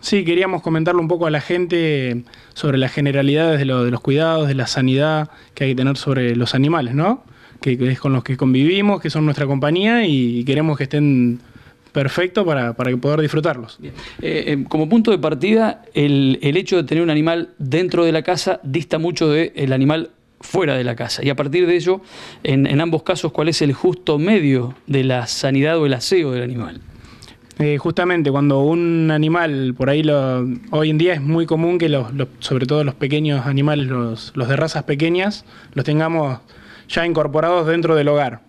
Sí, queríamos comentarle un poco a la gente sobre las generalidades de, los cuidados, de la sanidad que hay que tener sobre los animales, ¿no? Que, es con los que convivimos, que son nuestra compañía y queremos que estén perfectos para, para poder disfrutarlos. Eh, eh, como punto de partida, el, el, hecho de tener un animal dentro de la casa dista mucho del animal fuera de la casa. Y a partir de ello, en ambos casos, ¿cuál es el justo medio de la sanidad o el aseo del animal? Eh, justamente cuando un animal, por ahí lo, hoy en día es muy común que los, sobre todo los pequeños animales, los, los de razas pequeñas, los tengamos ya incorporados dentro del hogar.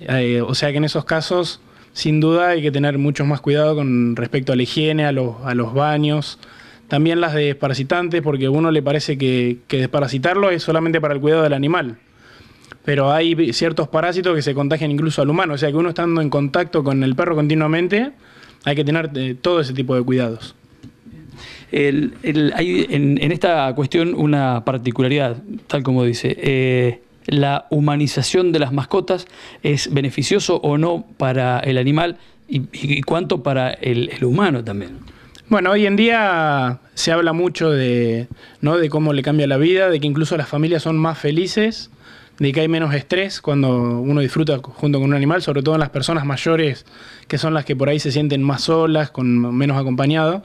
Eh, o sea que en esos casos, sin duda, hay que tener mucho más cuidado con respecto a la higiene, a los, a los baños, también las de desparasitantes, porque a uno le parece que, que desparasitarlo es solamente para el cuidado del animal. Pero hay ciertos parásitos que se contagian incluso al humano, o sea que uno estando en contacto con el perro continuamente, hay que tener eh, todo ese tipo de cuidados. hay en, esta cuestión una particularidad, tal como dice. Eh, ¿La humanización de las mascotas es beneficioso o no para el animal y, cuánto para el, humano también? Bueno, hoy en día se habla mucho de, ¿no? de cómo le cambia la vida, de que incluso las familias son más felices de que hay menos estrés cuando uno disfruta junto con un animal, sobre todo en las personas mayores, que son las que por ahí se sienten más solas, con menos acompañado.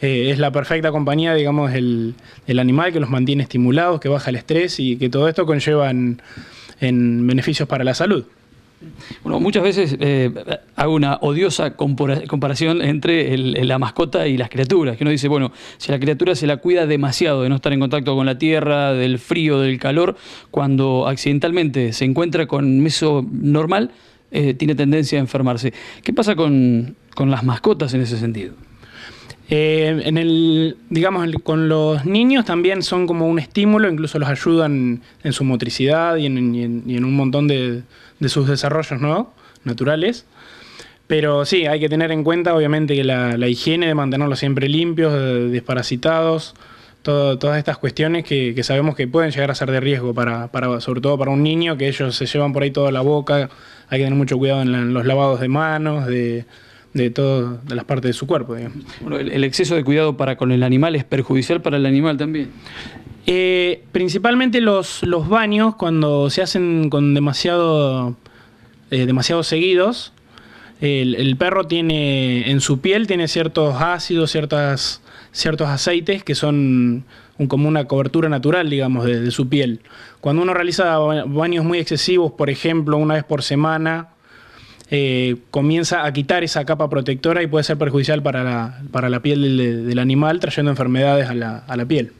Eh, es la perfecta compañía, digamos, el, animal que los mantiene estimulados, que baja el estrés y que todo esto conlleva en beneficios para la salud. Bueno, muchas veces eh, hago una odiosa comparación entre la mascota y las criaturas, que uno dice, bueno, si la criatura se la cuida demasiado de no estar en contacto con la tierra, del frío, del calor, cuando accidentalmente se encuentra con meso normal, eh, tiene tendencia a enfermarse. ¿Qué pasa con, las mascotas en ese sentido? Eh, en el, digamos, con los niños también son como un estímulo, incluso los ayudan en su motricidad y en un montón de, de sus desarrollos ¿no? naturales. Pero sí, hay que tener en cuenta, obviamente, que la, higiene de mantenerlos siempre limpios, desparasitados, todas estas cuestiones que, sabemos que pueden llegar a ser de riesgo, para, sobre todo para un niño, que ellos se llevan por ahí toda la boca, hay que tener mucho cuidado en, los lavados de manos, de, todas las partes de su cuerpo. el, exceso de cuidado para con el animal es perjudicial para el animal también. Eh, principalmente los, baños, cuando se hacen con demasiado, eh, demasiado seguidos, el, perro tiene en su piel tiene ciertos ácidos, ciertas, ciertos aceites que son como una cobertura natural, digamos, de, su piel. Cuando uno realiza baños muy excesivos, por ejemplo, una vez por semana eh, comienza a quitar esa capa protectora y puede ser perjudicial para la, para la piel del, animal, trayendo enfermedades a la, piel.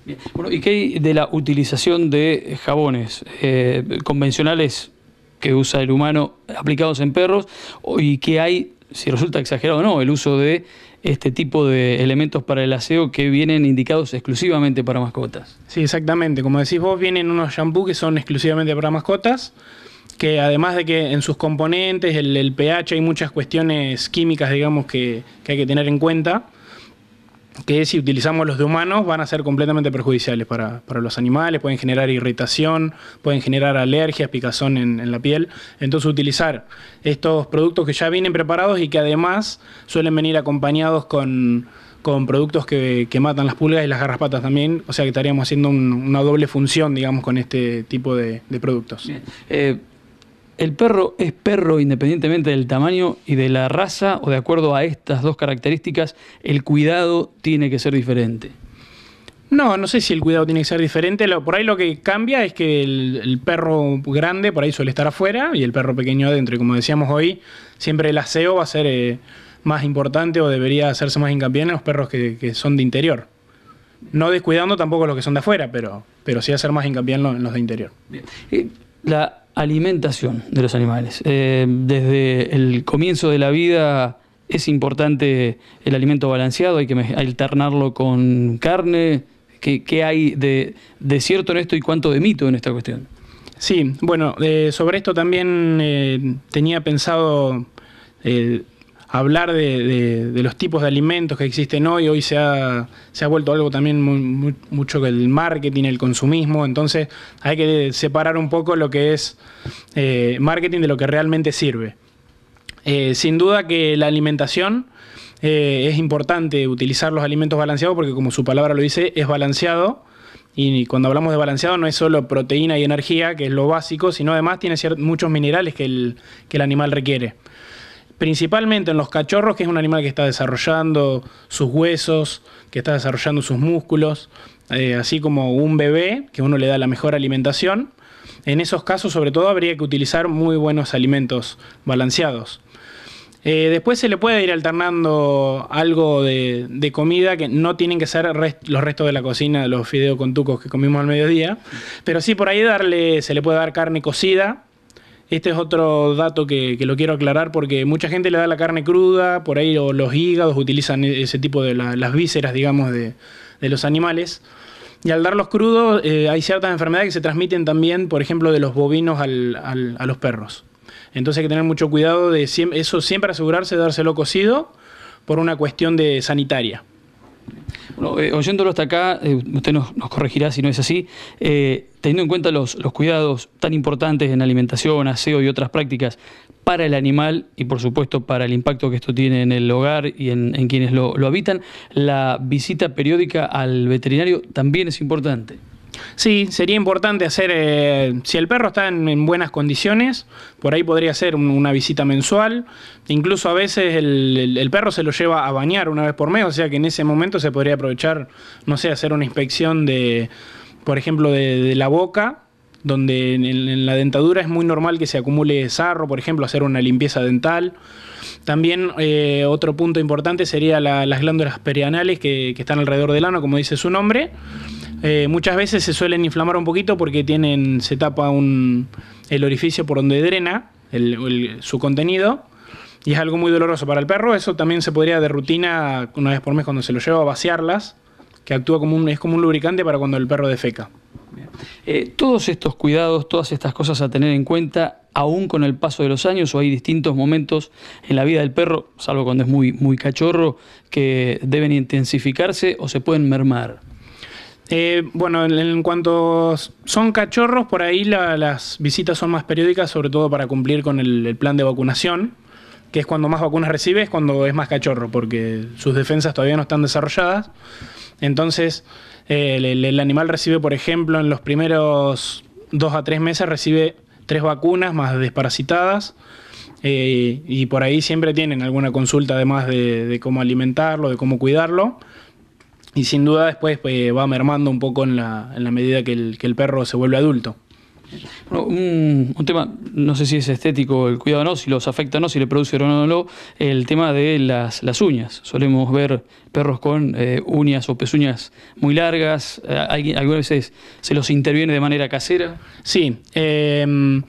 ¿y qué hay de la utilización de jabones eh, convencionales que usa el humano aplicados en perros y qué hay, si resulta exagerado o no, el uso de este tipo de elementos para el aseo que vienen indicados exclusivamente para mascotas. Sí, exactamente. Como decís vos, vienen unos shampoos que son exclusivamente para mascotas que además de que en sus componentes, el, pH, hay muchas cuestiones químicas, digamos, que, hay que tener en cuenta, que si utilizamos los de humanos van a ser completamente perjudiciales para, los animales, pueden generar irritación, pueden generar alergias, picazón en, la piel. Entonces utilizar estos productos que ya vienen preparados y que además suelen venir acompañados con, productos que, matan las pulgas y las garrapatas también, o sea que estaríamos haciendo una doble función, digamos, con este tipo de, productos. Eh, el perro es perro independientemente del tamaño y de la raza o de acuerdo a estas dos características, el cuidado tiene que ser diferente. No, no sé si el cuidado tiene que ser diferente. Por ahí lo que cambia es que el, perro grande por ahí suele estar afuera y el perro pequeño adentro. Y como decíamos hoy, siempre el aseo va a ser eh, más importante o debería hacerse más hincapié en los perros que, son de interior. No descuidando tampoco los que son de afuera, pero, pero sí hacer más hincapié en, en los de interior. Bien. Eh, la alimentación de los animales. Eh, desde el comienzo de la vida es importante el alimento balanceado, hay que alternarlo con carne. ¿Qué, hay de, cierto en esto y cuánto de mito en esta cuestión? Sí, bueno, eh, sobre esto también eh, tenía pensado hablar de, los tipos de alimentos que existen hoy. Hoy se ha, vuelto algo también mucho que el marketing, el consumismo. Entonces hay que separar un poco lo que es eh, marketing de lo que realmente sirve. Eh, sin duda que la alimentación eh, es importante utilizar los alimentos balanceados porque como su palabra lo dice, es balanceado. Y cuando hablamos de balanceado no es solo proteína y energía, que es lo básico, sino además tiene muchos minerales que el animal requiere principalmente en los cachorros, que es un animal que está desarrollando sus huesos, que está desarrollando sus músculos, eh, así como un bebé, que uno le da la mejor alimentación. En esos casos, sobre todo, habría que utilizar muy buenos alimentos balanceados. Eh, después se le puede ir alternando algo de, comida que no tienen que ser los restos de la cocina, los fideos con tucos que comimos al mediodía, pero sí por ahí darle, se le puede dar carne cocida, este es otro dato que, lo quiero aclarar porque mucha gente le da la carne cruda, por ahí los hígados utilizan e-, ese tipo de las vísceras, digamos, de, los animales. Y al darlos crudos eh, hay ciertas enfermedades que se transmiten también, por ejemplo, de los bovinos a los perros. Entonces hay que tener mucho cuidado de eso, siempre asegurarse de dárselo cocido por una cuestión de sanitaria. Bueno, eh, oyéndolo hasta acá, eh, usted nos, corregirá si no es así, eh, teniendo en cuenta los, cuidados tan importantes en alimentación, aseo y otras prácticas para el animal y por supuesto para el impacto que esto tiene en el hogar y en, quienes lo habitan, la visita periódica al veterinario también es importante. Sí, sería importante hacer, eh, si el perro está en, buenas condiciones, por ahí podría hacer una visita mensual, incluso a veces el, perro se lo lleva a bañar una vez por mes, o sea que en ese momento se podría aprovechar, no sé, hacer una inspección de, por ejemplo, de, la boca, donde en, la dentadura es muy normal que se acumule sarro, por ejemplo, hacer una limpieza dental. También eh, otro punto importante sería las glándulas perianales que, que están alrededor del ano, como dice su nombre. Eh, muchas veces se suelen inflamar un poquito porque tienen, se tapa un, el orificio por donde drena su contenido y es algo muy doloroso para el perro. Eso también se podría de rutina una vez por mes cuando se lo lleva a vaciarlas, que actúa como un, es como un lubricante para cuando el perro defeca. Eh, todos estos cuidados, todas estas cosas a tener en cuenta, aún con el paso de los años, o hay distintos momentos en la vida del perro, salvo cuando es muy, muy cachorro, que deben intensificarse o se pueden mermar. Eh, bueno, en, cuanto son cachorros, por ahí las visitas son más periódicas, sobre todo para cumplir con el, plan de vacunación, que es cuando más vacunas recibe, es cuando es más cachorro, porque sus defensas todavía no están desarrolladas. Entonces, eh, el, animal recibe, por ejemplo, en los primeros dos a tres meses recibe tres vacunas más desparasitadas. Eh, y por ahí siempre tienen alguna consulta además de, cómo alimentarlo, de cómo cuidarlo y sin duda después pues, va mermando un poco en la, medida que el, perro se vuelve adulto. un, tema, no sé si es estético el cuidado o no, si los afecta o no, si le produce o no, el tema de las, uñas. Solemos ver perros con eh, uñas o pezuñas muy largas, eh, algunas veces se los interviene de manera casera. Sí, em,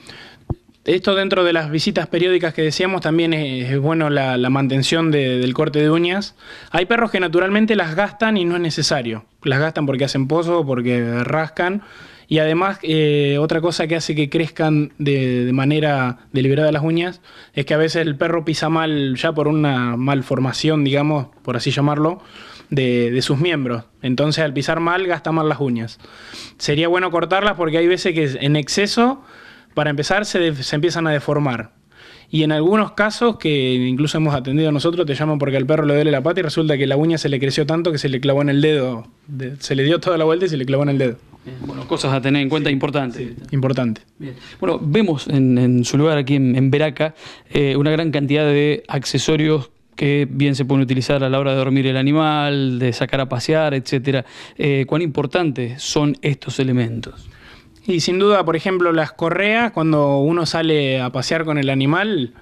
esto dentro de las visitas periódicas que decíamos también es, bueno la, mantención del corte de uñas. Hay perros que naturalmente las gastan y no es necesario. Las gastan porque hacen pozo, porque rascan. Y además eh, otra cosa que hace que crezcan de, manera deliberada las uñas es que a veces el perro pisa mal ya por una malformación, digamos, por así llamarlo, de, de sus miembros. Entonces al pisar mal gasta mal las uñas. Sería bueno cortarlas porque hay veces que en exceso para empezar se, se empiezan a deformar. Y en algunos casos, que incluso hemos atendido nosotros, te llaman porque al perro le duele la pata y resulta que la uña se le creció tanto que se le clavó en el dedo. se le dio toda la vuelta y se le clavó en el dedo. Bueno, cosas a tener en cuenta importantes. importante. Bien. Bueno, vemos en, su lugar aquí en, en Veraca eh, una gran cantidad de accesorios que bien se pueden utilizar a la hora de dormir el animal, de sacar a pasear, etcétera. Eh, ¿Cuán importantes son estos elementos? Y sin duda, por ejemplo, las correas, cuando uno sale a pasear con el animal,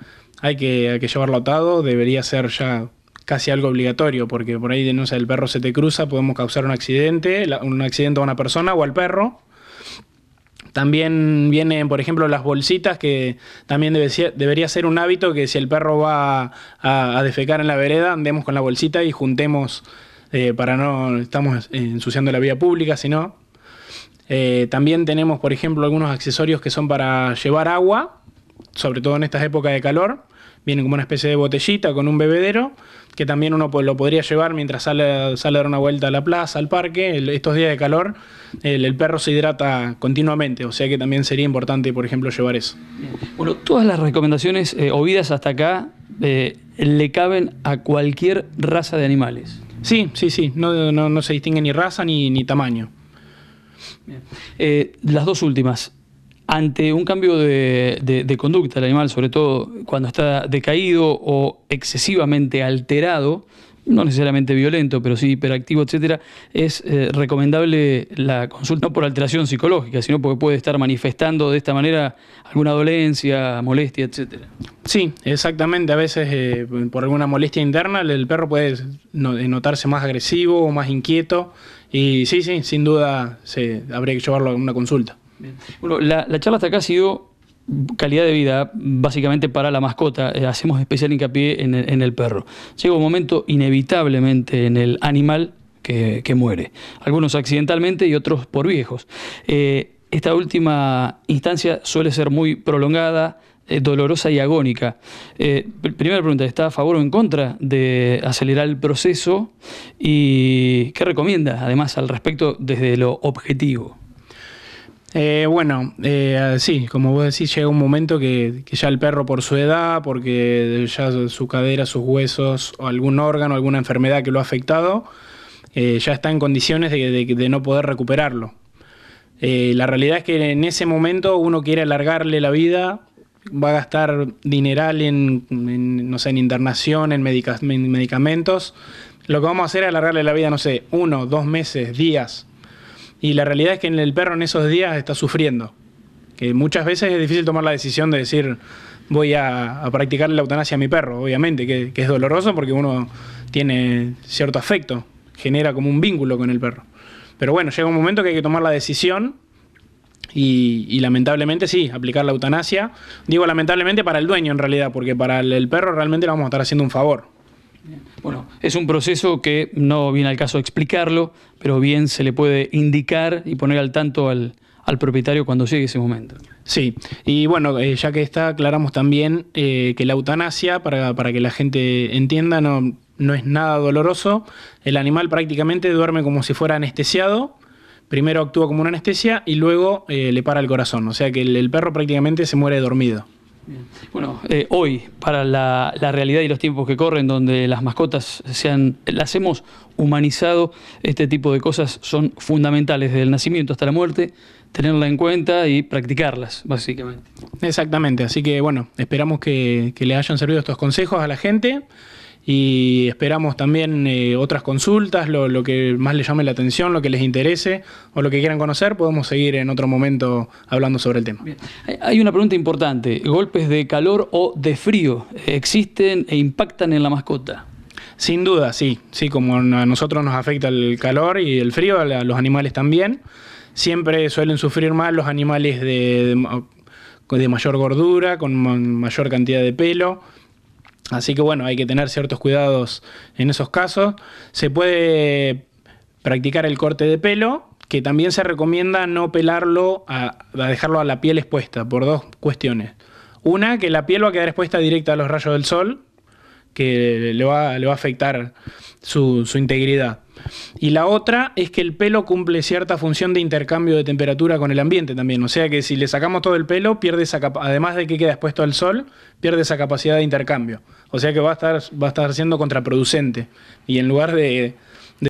hay que, que llevarlo atado, debería ser ya casi algo obligatorio, porque por ahí, no sé, el perro se te cruza, podemos causar un accidente, un accidente a una persona o al perro. También vienen, por ejemplo, las bolsitas, que también debería ser un hábito que si el perro va a, defecar en la vereda, andemos con la bolsita y juntemos eh, para no, estamos ensuciando la vía pública, sino eh, también tenemos, por ejemplo, algunos accesorios que son para llevar agua, sobre todo en estas épocas de calor. Vienen como una especie de botellita con un bebedero, que también uno pues lo podría llevar mientras sale, a dar una vuelta a la plaza, al parque. estos días de calor, el, perro se hidrata continuamente, o sea que también sería importante, por ejemplo, llevar eso. Bueno, todas las recomendaciones eh, ovidas oídas hasta acá eh, le caben a cualquier raza de animales. Sí, sí, sí, no, se distingue ni raza ni tamaño. Eh, las dos últimas. Ante un cambio de, conducta del animal, sobre todo cuando está decaído o excesivamente alterado, no necesariamente violento, pero sí hiperactivo, etcétera, es eh, recomendable la consulta no por alteración psicológica, sino porque puede estar manifestando de esta manera alguna dolencia, molestia, etcétera. Sí, exactamente. A veces eh, por alguna molestia interna el perro puede notarse más agresivo o más inquieto. Y sí, sí, sin duda se, habría que llevarlo a una consulta. Bueno, la, charla hasta acá ha sido calidad de vida básicamente para la mascota, eh, hacemos especial hincapié en el, perro. Llega un momento inevitablemente en el animal que, muere, algunos accidentalmente y otros por viejos. Eh, esta última instancia suele ser muy prolongada, eh, dolorosa y agónica. Eh, primera pregunta, ¿está a favor o en contra de acelerar el proceso? ¿Y qué recomienda además al respecto desde lo objetivo? Eh, bueno, sí, como vos decís, llega un momento que, ya el perro por su edad, porque ya su cadera, sus huesos, o algún órgano, alguna enfermedad que lo ha afectado, ya está en condiciones de, de no poder recuperarlo. la realidad es que en ese momento uno quiere alargarle la vida va a gastar dineral en, internación, en, medicamentos. Lo que vamos a hacer es alargarle la vida, no sé, uno, dos meses, días. Y la realidad es que el perro en esos días está sufriendo. Que muchas veces es difícil tomar la decisión de decir, voy a, practicar la eutanasia a mi perro, obviamente, que, que es doloroso porque uno tiene cierto afecto, genera como un vínculo con el perro. Pero bueno, llega un momento que hay que tomar la decisión y, lamentablemente sí, aplicar la eutanasia. Digo lamentablemente para el dueño en realidad, porque para el, perro realmente le vamos a estar haciendo un favor. Bueno, es un proceso que no viene al caso explicarlo, pero bien se le puede indicar y poner al tanto al, propietario cuando llegue ese momento. Sí, y bueno, eh, ya que está, aclaramos también eh, que la eutanasia, para, que la gente entienda, no, no es nada doloroso. El animal prácticamente duerme como si fuera anestesiado primero actúa como una anestesia y luego eh, le para el corazón. O sea que el, perro prácticamente se muere dormido. Bueno, eh, hoy, para la, realidad y los tiempos que corren, donde las mascotas sean, las hemos humanizado, este tipo de cosas son fundamentales, desde el nacimiento hasta la muerte, tenerla en cuenta y practicarlas, básicamente. Exactamente, así que bueno, esperamos que, que le hayan servido estos consejos a la gente y esperamos también eh, otras consultas, lo, que más les llame la atención, lo que les interese o lo que quieran conocer, podemos seguir en otro momento hablando sobre el tema. Hay una pregunta importante, golpes de calor o de frío, ¿existen e impactan en la mascota? Sin duda, sí, sí, como a nosotros nos afecta el calor y el frío, a los animales también. Siempre suelen sufrir más los animales de mayor gordura, con mayor cantidad de pelo. Así que bueno, hay que tener ciertos cuidados en esos casos. Se puede practicar el corte de pelo, que también se recomienda no pelarlo, a, dejarlo a la piel expuesta, por dos cuestiones. Una, que la piel va a quedar expuesta directa a los rayos del sol, que le va, a afectar su integridad. Y la otra es que el pelo cumple cierta función de intercambio de temperatura con el ambiente también. O sea que si le sacamos todo el pelo, pierde esa además de que queda expuesto al sol, pierde esa capacidad de intercambio. O sea que va a estar, va a estar siendo contraproducente. Y en lugar de